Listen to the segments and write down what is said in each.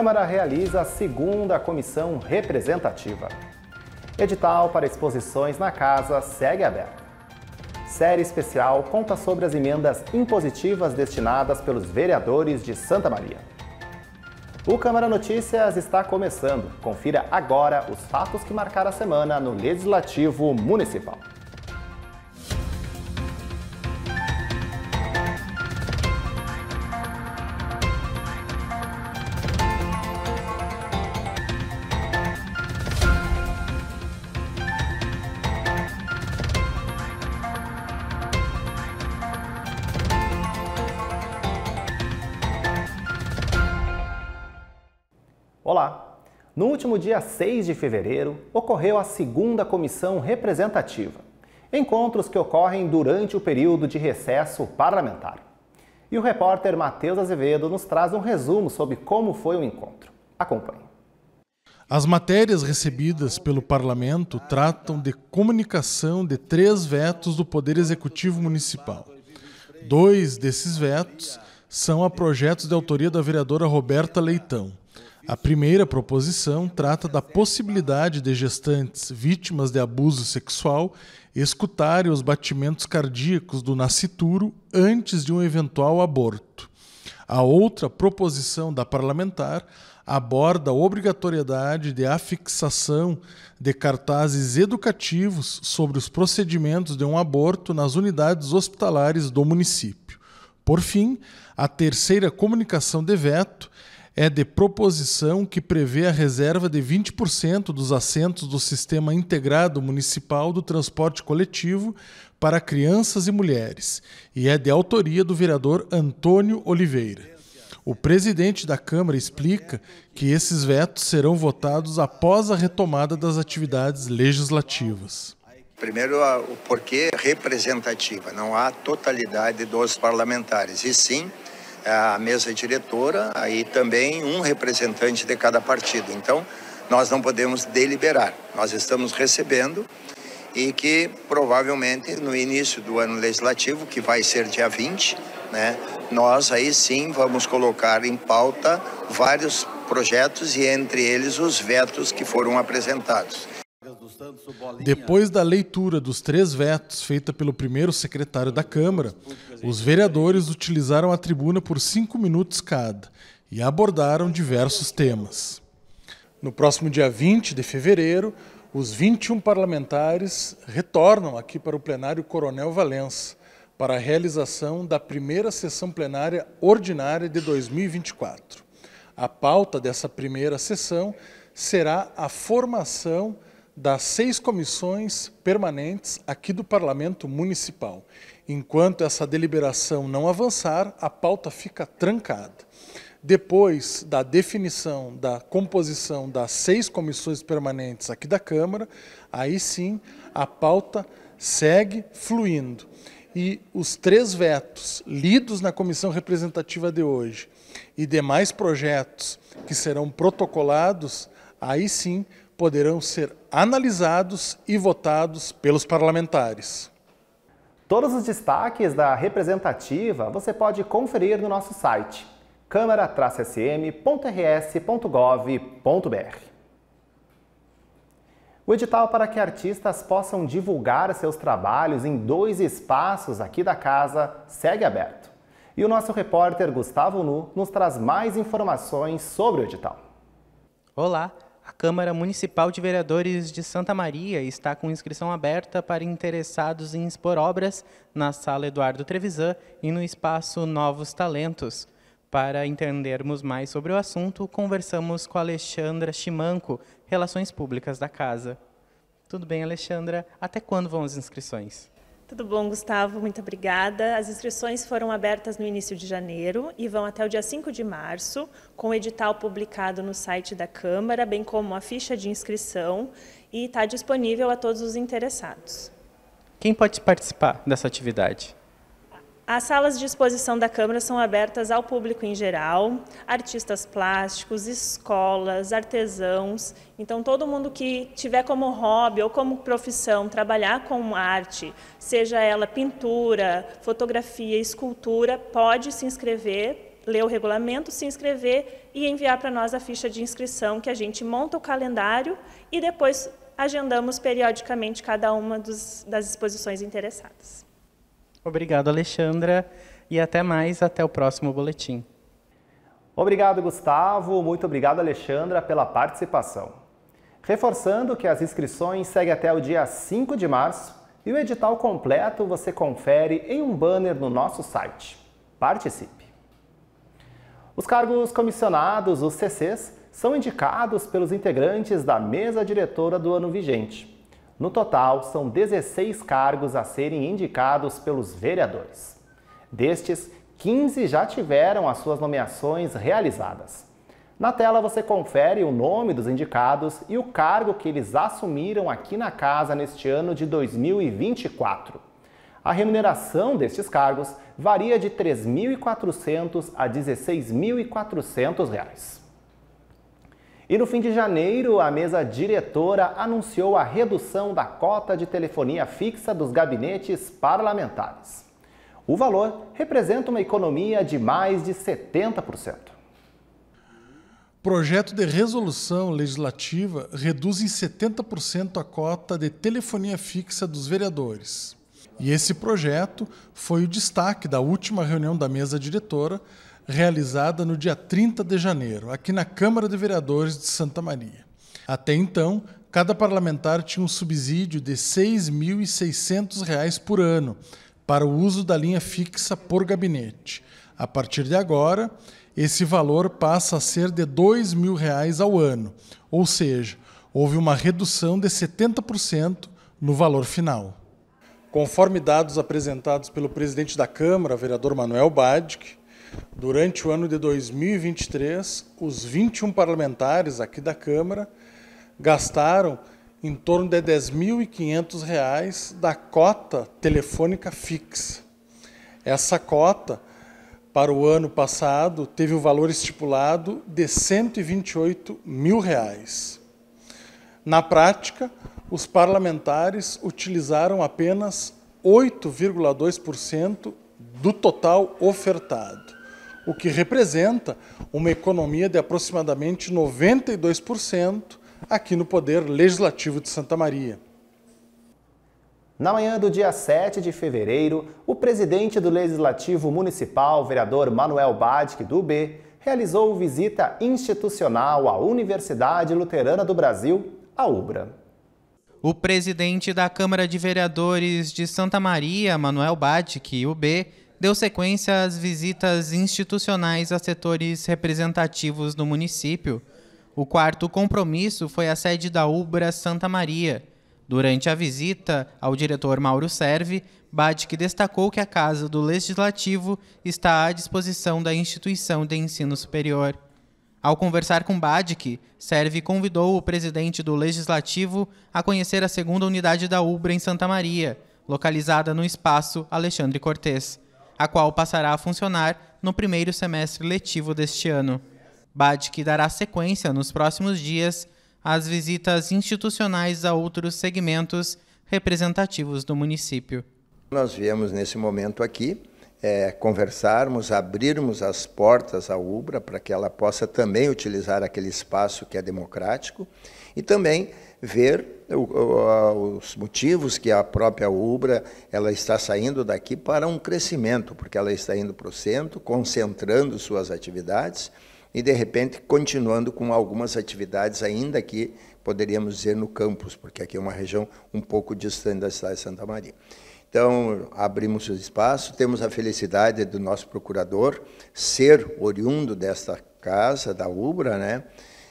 Câmara realiza a segunda comissão representativa. Edital para exposições na casa segue aberto. Série especial conta sobre as emendas impositivas destinadas pelos vereadores de Santa Maria. O Câmara Notícias está começando. Confira agora os fatos que marcaram a semana no Legislativo Municipal. Olá! No último dia 6 de fevereiro, ocorreu a segunda comissão representativa, encontros que ocorrem durante o período de recesso parlamentar. E o repórter Matheus Azevedo nos traz um resumo sobre como foi o encontro. Acompanhe. As matérias recebidas pelo parlamento tratam de comunicação de três vetos do Poder Executivo Municipal. Dois desses vetos são a projetos de autoria da vereadora Roberta Leitão a primeira proposição trata da possibilidade de gestantes vítimas de abuso sexual escutarem os batimentos cardíacos do nascituro antes de um eventual aborto. A outra proposição da parlamentar aborda a obrigatoriedade de afixação de cartazes educativos sobre os procedimentos de um aborto nas unidades hospitalares do município. Por fim, a terceira comunicação de veto é de proposição que prevê a reserva de 20% dos assentos do Sistema Integrado Municipal do Transporte Coletivo para crianças e mulheres e é de autoria do vereador Antônio Oliveira. O presidente da Câmara explica que esses vetos serão votados após a retomada das atividades legislativas. Primeiro, o porquê é representativa, não há totalidade dos parlamentares, e sim a mesa diretora e também um representante de cada partido. Então, nós não podemos deliberar, nós estamos recebendo e que provavelmente no início do ano legislativo, que vai ser dia 20, né, nós aí sim vamos colocar em pauta vários projetos e entre eles os vetos que foram apresentados. Depois da leitura dos três vetos feita pelo primeiro secretário da Câmara, os vereadores utilizaram a tribuna por cinco minutos cada e abordaram diversos temas. No próximo dia 20 de fevereiro, os 21 parlamentares retornam aqui para o plenário Coronel Valença para a realização da primeira sessão plenária ordinária de 2024. A pauta dessa primeira sessão será a formação das seis comissões permanentes aqui do Parlamento Municipal. Enquanto essa deliberação não avançar, a pauta fica trancada. Depois da definição da composição das seis comissões permanentes aqui da Câmara, aí sim a pauta segue fluindo. E os três vetos lidos na comissão representativa de hoje e demais projetos que serão protocolados, aí sim poderão ser analisados e votados pelos parlamentares. Todos os destaques da representativa você pode conferir no nosso site câmara-sm.rs.gov.br. O edital para que artistas possam divulgar seus trabalhos em dois espaços aqui da casa segue aberto. E o nosso repórter Gustavo Nu nos traz mais informações sobre o edital. Olá, a Câmara Municipal de Vereadores de Santa Maria está com inscrição aberta para interessados em expor obras na Sala Eduardo Trevisan e no espaço Novos Talentos. Para entendermos mais sobre o assunto, conversamos com Alexandra Chimanco, Relações Públicas da Casa. Tudo bem, Alexandra? Até quando vão as inscrições? Tudo bom, Gustavo? Muito obrigada. As inscrições foram abertas no início de janeiro e vão até o dia 5 de março, com o edital publicado no site da Câmara, bem como a ficha de inscrição, e está disponível a todos os interessados. Quem pode participar dessa atividade? As salas de exposição da Câmara são abertas ao público em geral, artistas plásticos, escolas, artesãos. Então, todo mundo que tiver como hobby ou como profissão trabalhar com arte, seja ela pintura, fotografia, escultura, pode se inscrever, ler o regulamento, se inscrever e enviar para nós a ficha de inscrição que a gente monta o calendário e depois agendamos periodicamente cada uma dos, das exposições interessadas. Obrigado, Alexandra, e até mais, até o próximo boletim. Obrigado, Gustavo. Muito obrigado, Alexandra, pela participação. Reforçando que as inscrições seguem até o dia 5 de março e o edital completo você confere em um banner no nosso site. Participe! Os cargos comissionados, os CCs, são indicados pelos integrantes da mesa diretora do ano vigente. No total, são 16 cargos a serem indicados pelos vereadores. Destes, 15 já tiveram as suas nomeações realizadas. Na tela você confere o nome dos indicados e o cargo que eles assumiram aqui na casa neste ano de 2024. A remuneração destes cargos varia de R$ 3.400 a R$ 16.400. E no fim de janeiro, a mesa diretora anunciou a redução da cota de telefonia fixa dos gabinetes parlamentares. O valor representa uma economia de mais de 70%. Projeto de resolução legislativa reduz em 70% a cota de telefonia fixa dos vereadores. E esse projeto foi o destaque da última reunião da mesa diretora, realizada no dia 30 de janeiro, aqui na Câmara de Vereadores de Santa Maria. Até então, cada parlamentar tinha um subsídio de R$ 6.600 por ano para o uso da linha fixa por gabinete. A partir de agora, esse valor passa a ser de R$ 2.000 ao ano, ou seja, houve uma redução de 70% no valor final. Conforme dados apresentados pelo presidente da Câmara, vereador Manuel Badic, Durante o ano de 2023, os 21 parlamentares aqui da Câmara gastaram em torno de R$ 10.500 da cota telefônica fixa. Essa cota, para o ano passado, teve o valor estipulado de R$ 128 mil. Reais. Na prática, os parlamentares utilizaram apenas 8,2% do total ofertado o que representa uma economia de aproximadamente 92% aqui no Poder Legislativo de Santa Maria. Na manhã do dia 7 de fevereiro, o presidente do Legislativo Municipal, vereador Manuel Badic, do B, realizou visita institucional à Universidade Luterana do Brasil, a UBRA. O presidente da Câmara de Vereadores de Santa Maria, Manuel Badic, o B, deu sequência às visitas institucionais a setores representativos do município. O quarto compromisso foi a sede da Ubra Santa Maria. Durante a visita ao diretor Mauro Serve, Badic destacou que a Casa do Legislativo está à disposição da instituição de ensino superior. Ao conversar com Badic, Serve convidou o presidente do Legislativo a conhecer a segunda unidade da UBRA em Santa Maria, localizada no espaço Alexandre Cortes a qual passará a funcionar no primeiro semestre letivo deste ano. BADIC dará sequência nos próximos dias às visitas institucionais a outros segmentos representativos do município. Nós viemos nesse momento aqui é, conversarmos, abrirmos as portas à UBRA para que ela possa também utilizar aquele espaço que é democrático e também ver os motivos que a própria Ubra ela está saindo daqui para um crescimento, porque ela está indo para o centro, concentrando suas atividades e, de repente, continuando com algumas atividades ainda aqui, poderíamos dizer, no campus, porque aqui é uma região um pouco distante da cidade de Santa Maria. Então, abrimos o espaço, temos a felicidade do nosso procurador ser oriundo desta casa, da UBRA, né?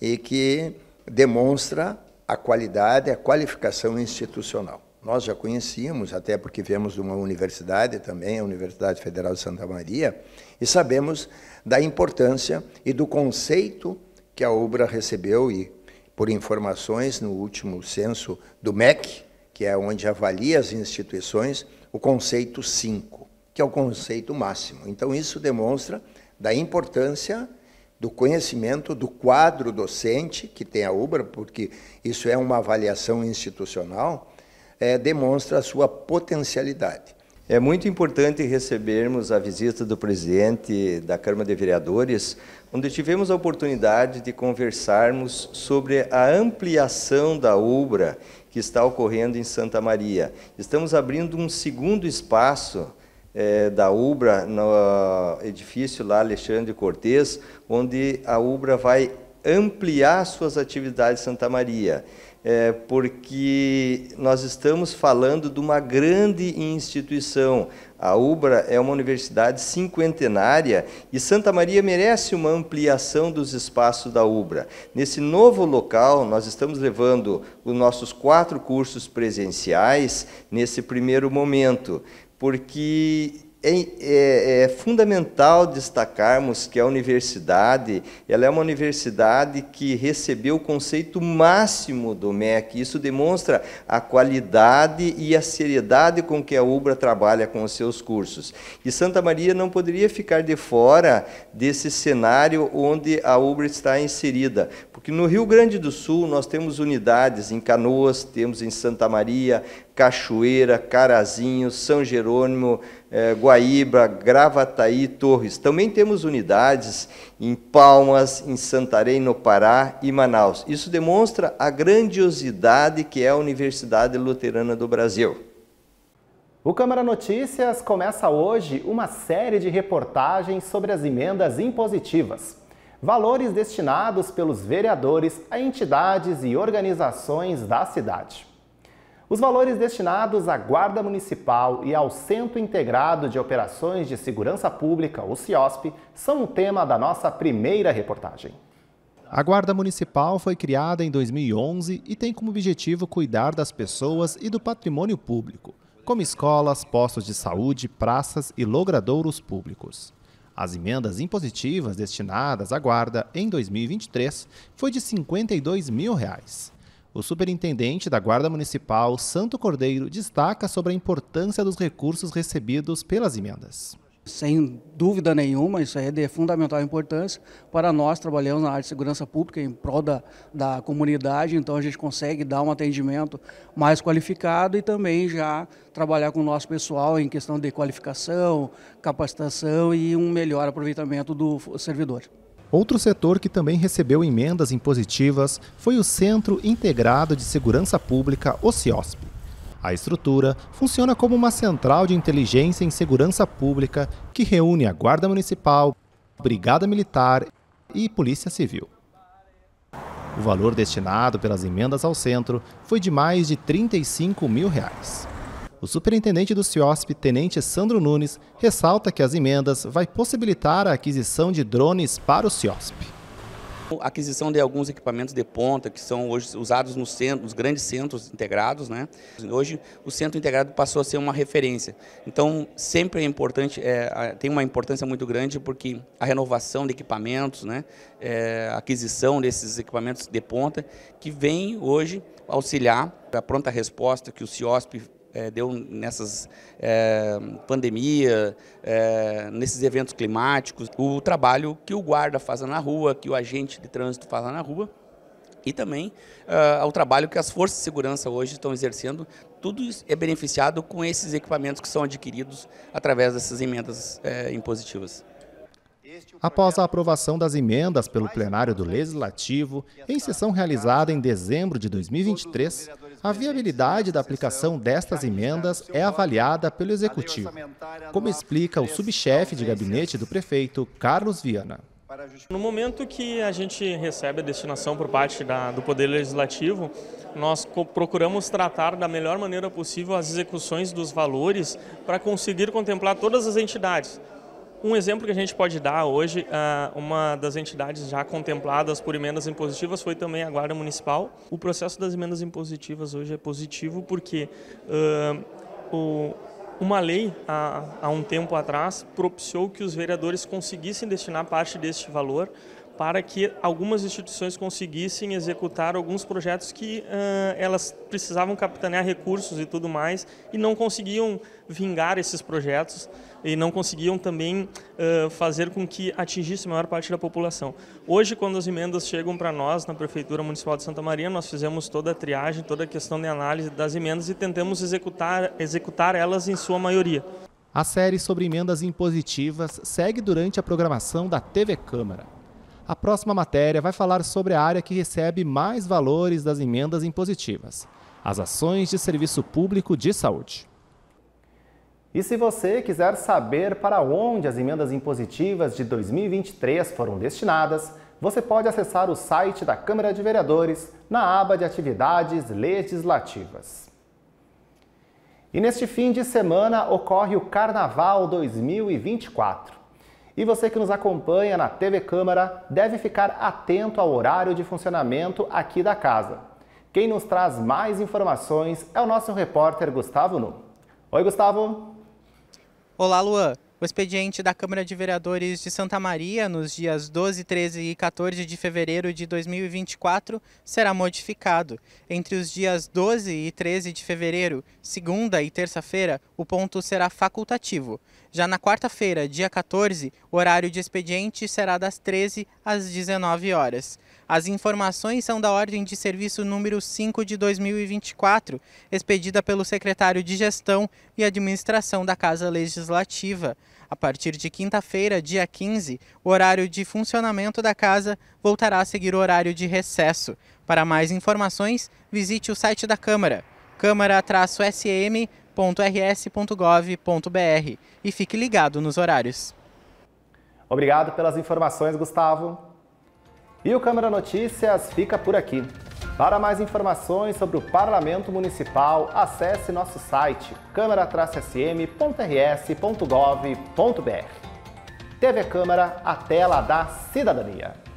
e que demonstra a qualidade, a qualificação institucional. Nós já conhecíamos, até porque viemos de uma universidade também, a Universidade Federal de Santa Maria, e sabemos da importância e do conceito que a obra recebeu e por informações no último censo do MEC, que é onde avalia as instituições, o conceito 5, que é o conceito máximo. Então, isso demonstra da importância do conhecimento do quadro docente que tem a UBRA, porque isso é uma avaliação institucional, é, demonstra a sua potencialidade. É muito importante recebermos a visita do presidente da Câmara de Vereadores, onde tivemos a oportunidade de conversarmos sobre a ampliação da UBRA que está ocorrendo em Santa Maria. Estamos abrindo um segundo espaço é, da UBRA no ah, edifício lá Alexandre Cortez, onde a UBRA vai ampliar suas atividades em Santa Maria, é, porque nós estamos falando de uma grande instituição. A UBRA é uma universidade cinquentenária e Santa Maria merece uma ampliação dos espaços da UBRA. Nesse novo local, nós estamos levando os nossos quatro cursos presenciais nesse primeiro momento, porque é, é, é, fundamental destacarmos que a universidade ela é uma universidade que recebeu o conceito máximo do MEC. Isso demonstra a qualidade e a seriedade com que a UBRA trabalha com os seus cursos. E Santa Maria não poderia ficar de fora desse cenário onde a UBRA está inserida, porque no Rio Grande do Sul nós temos unidades em Canoas, temos em Santa Maria, Cachoeira, Carazinho, São Jerônimo é, Guaíba, Gravataí, Torres. Também temos unidades em Palmas, em Santarém, no Pará e Manaus. Isso demonstra a grandiosidade que é a Universidade Luterana do Brasil. O Câmara Notícias começa hoje uma série de reportagens sobre as emendas impositivas. Valores destinados pelos vereadores a entidades e organizações da cidade. Os valores destinados à Guarda Municipal e ao Centro Integrado de Operações de Segurança Pública, o CIOSP, são o tema da nossa primeira reportagem. A Guarda Municipal foi criada em 2011 e tem como objetivo cuidar das pessoas e do patrimônio público, como escolas, postos de saúde, praças e logradouros públicos. As emendas impositivas destinadas à Guarda em 2023 foi de R$ 52 mil. Reais. O superintendente da Guarda Municipal, Santo Cordeiro, destaca sobre a importância dos recursos recebidos pelas emendas. Sem dúvida nenhuma, isso é de fundamental importância. Para nós, trabalhamos na área de segurança pública em prol da, da comunidade, então a gente consegue dar um atendimento mais qualificado e também já trabalhar com o nosso pessoal em questão de qualificação, capacitação e um melhor aproveitamento do servidor. Outro setor que também recebeu emendas impositivas foi o Centro Integrado de Segurança Pública, o CIOSP. A estrutura funciona como uma central de inteligência em segurança pública que reúne a Guarda Municipal, Brigada Militar e Polícia Civil. O valor destinado pelas emendas ao centro foi de mais de 35 mil reais o superintendente do CIOSP, tenente Sandro Nunes, ressalta que as emendas vai possibilitar a aquisição de drones para o CIOSP. A aquisição de alguns equipamentos de ponta que são hoje usados nos grandes centros integrados, né? Hoje o centro integrado passou a ser uma referência. Então sempre é importante, é, tem uma importância muito grande porque a renovação de equipamentos, né? É, a aquisição desses equipamentos de ponta que vem hoje auxiliar a pronta resposta que o CIOSP é, deu nessas é, pandemia, é, nesses eventos climáticos, o trabalho que o guarda faz na rua, que o agente de trânsito faz na rua e também ao trabalho que as forças de segurança hoje estão exercendo. Tudo é beneficiado com esses equipamentos que são adquiridos através dessas emendas é, impositivas. Após a aprovação das emendas pelo plenário do Legislativo, em sessão realizada em dezembro de 2023, a viabilidade da aplicação destas emendas é avaliada pelo Executivo, como explica o subchefe de gabinete do prefeito, Carlos Viana. No momento que a gente recebe a destinação por parte da, do Poder Legislativo, nós procuramos tratar da melhor maneira possível as execuções dos valores para conseguir contemplar todas as entidades. Um exemplo que a gente pode dar hoje, ah, uma das entidades já contempladas por emendas impositivas foi também a Guarda Municipal. O processo das emendas impositivas hoje é positivo porque ah, uma lei, há um tempo atrás, propiciou que os vereadores conseguissem destinar parte deste valor para que algumas instituições conseguissem executar alguns projetos que uh, elas precisavam capitanear recursos e tudo mais e não conseguiam vingar esses projetos e não conseguiam também uh, fazer com que atingisse a maior parte da população. Hoje, quando as emendas chegam para nós na Prefeitura Municipal de Santa Maria, nós fizemos toda a triagem, toda a questão de análise das emendas e tentamos executar, executar elas em sua maioria. A série sobre emendas impositivas segue durante a programação da TV Câmara. A próxima matéria vai falar sobre a área que recebe mais valores das emendas impositivas: as ações de serviço público de saúde. E se você quiser saber para onde as emendas impositivas de 2023 foram destinadas, você pode acessar o site da Câmara de Vereadores na aba de Atividades Legislativas. E neste fim de semana ocorre o Carnaval 2024. E você que nos acompanha na TV Câmara deve ficar atento ao horário de funcionamento aqui da casa. Quem nos traz mais informações é o nosso repórter Gustavo Nu. Oi, Gustavo! Olá, Luan! O expediente da Câmara de Vereadores de Santa Maria, nos dias 12, 13 e 14 de fevereiro de 2024, será modificado. Entre os dias 12 e 13 de fevereiro, segunda e terça-feira, o ponto será facultativo. Já na quarta-feira, dia 14, o horário de expediente será das 13 às 19 horas. As informações são da Ordem de Serviço número 5 de 2024, expedida pelo secretário de Gestão e Administração da Casa Legislativa. A partir de quinta-feira, dia 15, o horário de funcionamento da casa voltará a seguir o horário de recesso. Para mais informações, visite o site da Câmara, câmara-sm.rs.gov.br e fique ligado nos horários. Obrigado pelas informações, Gustavo. E o Câmara Notícias fica por aqui. Para mais informações sobre o Parlamento Municipal, acesse nosso site câmara-sm.rs.gov.br. TV Câmara, a tela da cidadania.